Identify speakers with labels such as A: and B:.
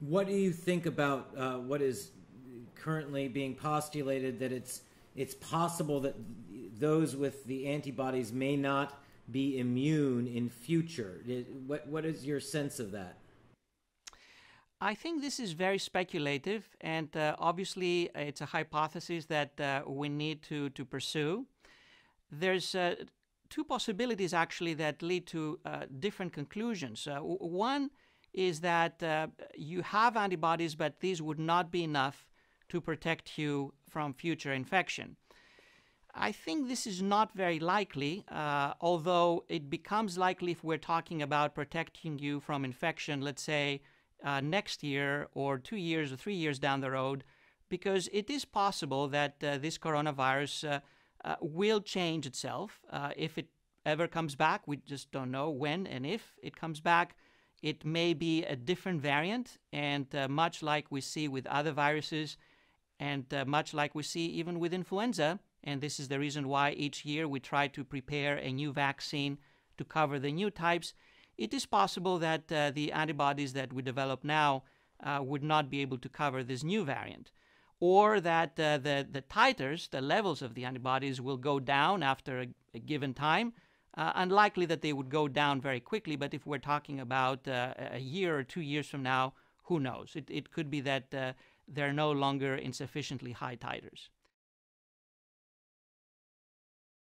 A: what do you think about uh, what is currently being postulated that it's it's possible that those with the antibodies may not be immune in future? What what is your sense of that?
B: I think this is very speculative, and uh, obviously it's a hypothesis that uh, we need to to pursue. There's uh, two possibilities actually that lead to uh, different conclusions. Uh, one is that uh, you have antibodies, but these would not be enough to protect you from future infection. I think this is not very likely, uh, although it becomes likely if we're talking about protecting you from infection, let's say uh, next year or two years or three years down the road, because it is possible that uh, this coronavirus uh, uh, will change itself if it ever comes back. We just don't know when and if it comes back it may be a different variant, and uh, much like we see with other viruses, and uh, much like we see even with influenza, and this is the reason why each year we try to prepare a new vaccine to cover the new types, it is possible that uh, the antibodies that we develop now uh, would not be able to cover this new variant. Or that uh, the, the titers, the levels of the antibodies, will go down after a, a given time, uh, unlikely that they would go down very quickly, but if we're talking about uh, a year or two years from now, who knows? It, it could be that uh, they're no longer insufficiently high titers.